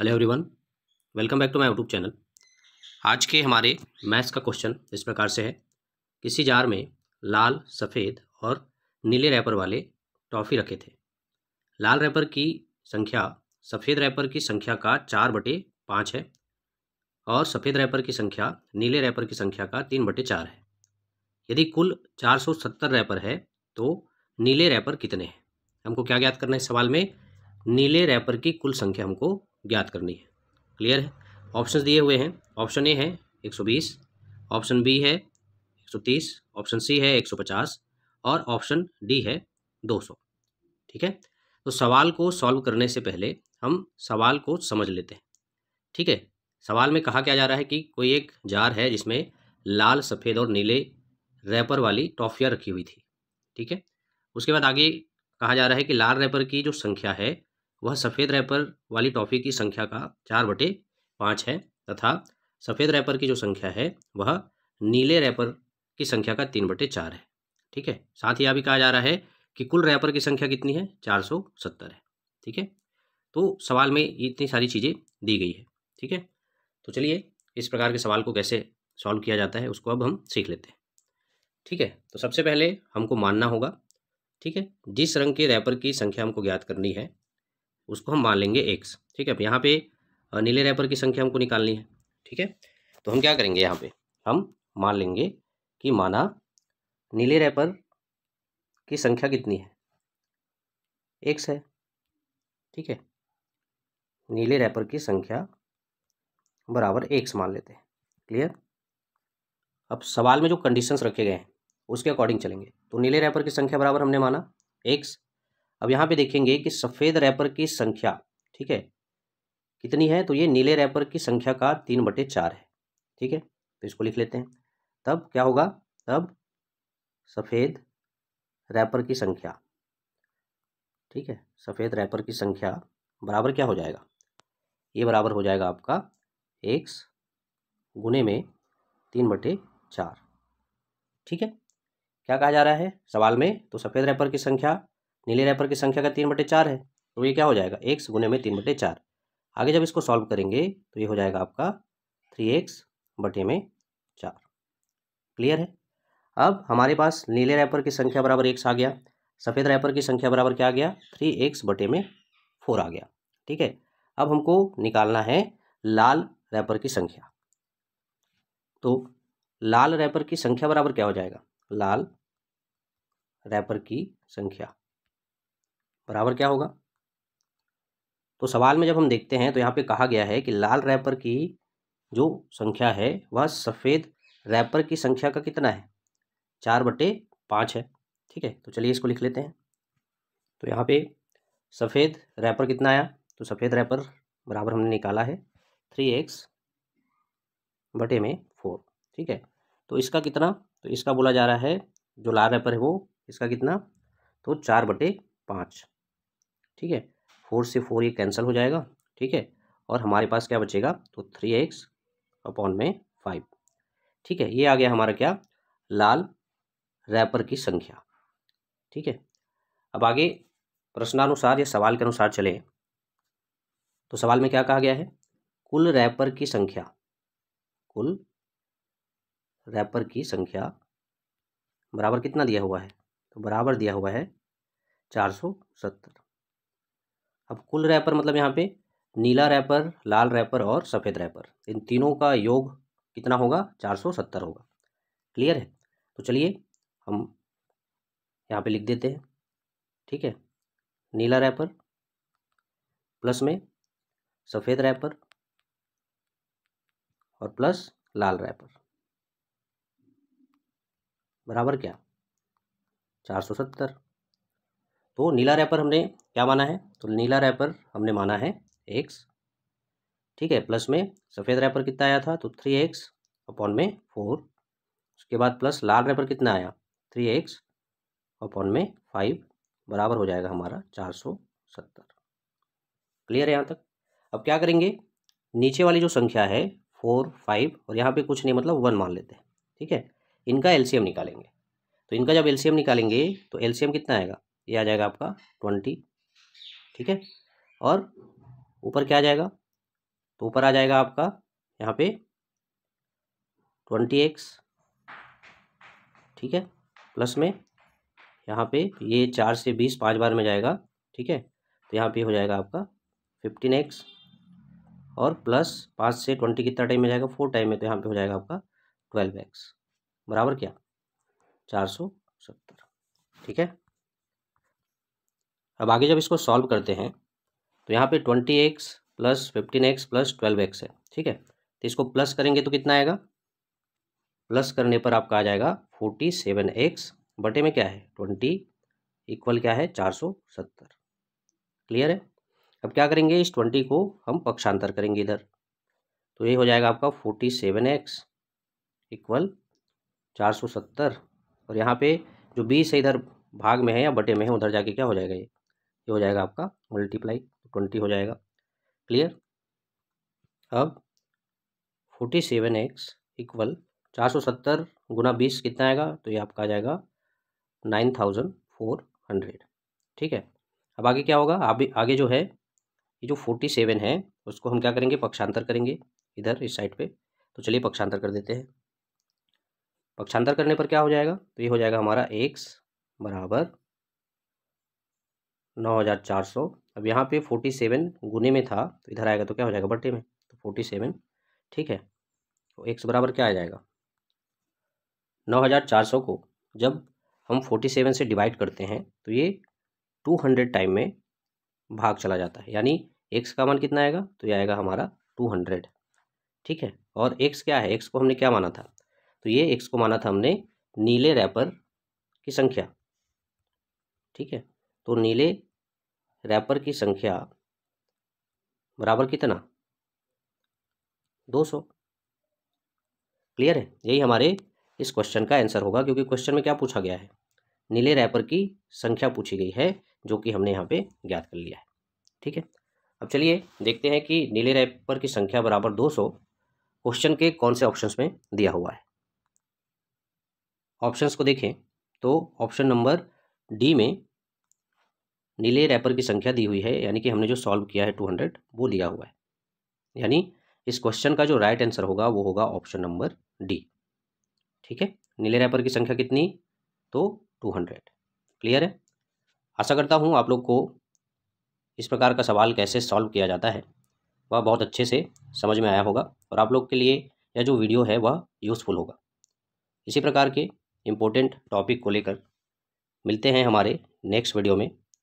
hello everyone welcome back to my YouTube channel आज के हमारे मैथ्स का क्वेश्चन इस प्रकार से है किसी जार में लाल सफ़ेद और नीले रैपर वाले टॉफ़ी रखे थे लाल रैपर की संख्या सफ़ेद रैपर की संख्या का चार बटे पाँच है और सफ़ेद रैपर की संख्या नीले रैपर की संख्या का तीन बटे चार है यदि कुल चार सौ सत्तर रैपर है तो नीले रैपर कितने हैं हमको क्या याद करना है सवाल में नीले रैपर की कुल संख्या हमको ज्ञात करनी है क्लियर है ऑप्शन दिए हुए हैं ऑप्शन ए है एक सौ बीस ऑप्शन बी है एक सौ तीस ऑप्शन सी है एक सौ पचास और ऑप्शन डी है दो सौ ठीक है तो सवाल को सॉल्व करने से पहले हम सवाल को समझ लेते हैं ठीक है सवाल में कहा क्या जा रहा है कि कोई एक जार है जिसमें लाल सफ़ेद और नीले रैपर वाली टॉफियाँ रखी हुई थी ठीक है उसके बाद आगे कहा जा रहा है कि लाल रैपर की जो संख्या है वह सफ़ेद रैपर वाली टॉफ़ी की संख्या का चार बटे पाँच है तथा सफ़ेद रैपर की जो संख्या है वह नीले रैपर की संख्या का तीन बटे चार है ठीक है साथ ही यह भी कहा जा रहा है कि कुल रैपर की संख्या कितनी है चार सौ सत्तर है ठीक है तो सवाल में इतनी सारी चीज़ें दी गई है ठीक है तो चलिए इस प्रकार के सवाल को कैसे सॉल्व किया जाता है उसको अब हम सीख लेते हैं ठीक है तो सबसे पहले हमको मानना होगा ठीक है जिस रंग के रैपर की संख्या हमको ज्ञात करनी है उसको हम मान लेंगे एक्स ठीक है अब यहाँ पे नीले रैपर की संख्या हमको निकालनी है ठीक है तो हम क्या करेंगे यहाँ पे हम मान लेंगे कि माना नीले रैपर की संख्या कितनी है एक्स है ठीक है नीले रैपर की संख्या बराबर एक्स मान लेते हैं क्लियर अब सवाल में जो कंडीशंस रखे गए हैं उसके अकॉर्डिंग चलेंगे तो नीले रैपर की संख्या बराबर हमने माना एक्स अब यहाँ पे देखेंगे कि सफ़ेद रैपर की संख्या ठीक है कितनी है तो ये नीले रैपर की संख्या का तीन बटे चार है ठीक है तो इसको लिख लेते हैं तब क्या होगा तब सफ़ेद रैपर की संख्या ठीक है सफ़ेद रैपर की संख्या बराबर क्या हो जाएगा ये बराबर हो जाएगा आपका एक्स गुने में तीन बटे चार ठीक है क्या कहा जा रहा है सवाल में तो सफ़ेद रैपर की संख्या नीले रैपर की संख्या का तीन बटे चार है तो ये क्या हो जाएगा एक्स गुने में तीन बटे चार आगे जब इसको सॉल्व करेंगे तो ये हो जाएगा आपका थ्री एक्स बटे में चार क्लियर है अब हमारे पास नीले रैपर की संख्या बराबर एक्स आ गया सफ़ेद रैपर की संख्या बराबर क्या आ गया थ्री एक्स बटे में फोर आ गया ठीक है अब हमको निकालना है लाल रैपर की संख्या तो लाल रैपर की संख्या बराबर क्या हो जाएगा लाल रैपर की संख्या बराबर क्या होगा तो सवाल में जब हम देखते हैं तो यहाँ पे कहा गया है कि लाल रैपर की जो संख्या है वह सफ़ेद रैपर की संख्या का कितना है चार बटे पाँच है ठीक है तो चलिए इसको लिख लेते हैं तो यहाँ पे सफ़ेद रैपर कितना आया तो सफ़ेद रैपर बराबर हमने निकाला है थ्री एक्स बटे में फोर ठीक है तो इसका कितना तो इसका बोला जा रहा है जो लाल रैपर है वो इसका कितना तो चार बटे पाँच ठीक है फोर से फोर ये कैंसिल हो जाएगा ठीक है और हमारे पास क्या बचेगा तो थ्री एक्स अपॉन में फाइव ठीक है ये आ गया हमारा क्या लाल रैपर की संख्या ठीक है अब आगे प्रश्नानुसार या सवाल के अनुसार चले तो सवाल में क्या कहा गया है कुल रैपर की संख्या कुल रैपर की संख्या बराबर कितना दिया हुआ है तो बराबर दिया हुआ है चार सौ सत्तर अब कुल रैपर मतलब यहाँ पे नीला रैपर लाल रैपर और सफ़ेद रैपर इन तीनों का योग कितना होगा चार सौ सत्तर होगा क्लियर है तो चलिए हम यहाँ पे लिख देते हैं ठीक है नीला रैपर प्लस में सफ़ेद रैपर और प्लस लाल रैपर बराबर क्या चार सौ सत्तर तो नीला रैपर हमने क्या माना है तो नीला रैपर हमने माना है एक्स ठीक है प्लस में सफ़ेद रैपर कितना आया था तो थ्री एक्स अपॉन में फोर उसके बाद प्लस लाल रैपर कितना आया थ्री एक्स अपॉन में फाइव बराबर हो जाएगा हमारा चार सौ सत्तर क्लियर है यहाँ तक अब क्या करेंगे नीचे वाली जो संख्या है फोर फाइव और यहाँ पे कुछ नहीं मतलब वन मान लेते हैं ठीक है इनका एलसीएम निकालेंगे तो इनका जब एलसीएम निकालेंगे तो एलसीएम कितना आएगा ये आ जाएगा आपका ट्वेंटी ठीक है और ऊपर क्या आ जाएगा तो ऊपर आ जाएगा आपका यहाँ पे ट्वेंटी एक्स ठीक है प्लस में यहाँ पे ये चार से बीस पाँच बार में जाएगा ठीक है तो यहाँ पे हो जाएगा आपका फिफ्टीन एक्स और प्लस पाँच से ट्वेंटी कितना टाइम में जाएगा फोर टाइम में तो यहाँ पे हो जाएगा आपका ट्वेल्व एक्स बराबर क्या चार सौ सत्तर ठीक है अब आगे जब इसको सॉल्व करते हैं तो यहाँ पे twenty x plus fifteen x plus twelve x है ठीक है तो इसको प्लस करेंगे तो कितना आएगा प्लस करने पर आपका आ जाएगा फोर्टी सेवन एक्स बटे में क्या है ट्वेंटी इक्वल क्या है चार सौ सत्तर क्लियर है अब क्या करेंगे इस ट्वेंटी को हम पक्षांतर करेंगे इधर तो ये हो जाएगा आपका फोर्टी सेवन एक्स इक्वल चार सौ सत्तर और यहाँ पे जो बीस है इधर भाग में है या बटे में है उधर जाके क्या हो जाएगा ये ये हो जाएगा आपका मल्टीप्लाई ट्वेंटी हो जाएगा क्लियर अब फोर्टी सेवन एक्स इक्वल चार सौ सत्तर गुना बीस कितना आएगा तो ये आपका आ जाएगा नाइन थाउजेंड फोर हंड्रेड ठीक है अब आगे क्या होगा आप आगे जो है ये जो फोर्टी सेवन है उसको हम क्या करेंगे पक्षांतर करेंगे इधर इस साइड पे तो चलिए पक्षांतर कर देते हैं पक्षांतर करने पर क्या हो जाएगा तो ये हो जाएगा हमारा एक्स बराबर नौ हज़ार चार सौ अब यहाँ पे फोर्टी सेवन गुने में था तो इधर आएगा तो क्या हो जाएगा बटे में तो फोर्टी सेवन ठीक है तो एक्स बराबर क्या आ जाएगा नौ हज़ार चार सौ को जब हम फोर्टी सेवन से डिवाइड करते हैं तो ये टू हंड्रेड टाइम में भाग चला जाता है यानी एक्स का मान कितना आएगा तो ये आएगा हमारा टू हंड्रेड ठीक है और एक्स क्या है एक्स को हमने क्या माना था तो ये एक्स को माना था हमने नीले रैपर की संख्या ठीक है तो नीले रैपर की संख्या बराबर कितना दो सौ क्लियर है यही हमारे इस क्वेश्चन का आंसर होगा क्योंकि क्वेश्चन में क्या पूछा गया है नीले रैपर की संख्या पूछी गई है जो कि हमने यहाँ पे ज्ञात कर लिया है ठीक है अब चलिए देखते हैं कि नीले रैपर की संख्या बराबर दो सौ क्वेश्चन के कौन से ऑप्शंस में दिया हुआ है ऑप्शंस को देखें तो ऑप्शन नंबर डी में नीले रैपर की संख्या दी हुई है यानी कि हमने जो सॉल्व किया है टू हंड्रेड वो लिया हुआ है यानी इस क्वेश्चन का जो राइट आंसर होगा वो होगा ऑप्शन नंबर डी ठीक है नीले रैपर की संख्या कितनी तो टू हंड्रेड क्लियर है आशा करता हूँ आप लोग को इस प्रकार का सवाल कैसे सॉल्व किया जाता है वह बहुत अच्छे से समझ में आया होगा और आप लोग के लिए यह जो वीडियो है वह यूज़फुल होगा इसी प्रकार के इम्पोर्टेंट टॉपिक को लेकर मिलते हैं हमारे नेक्स्ट वीडियो में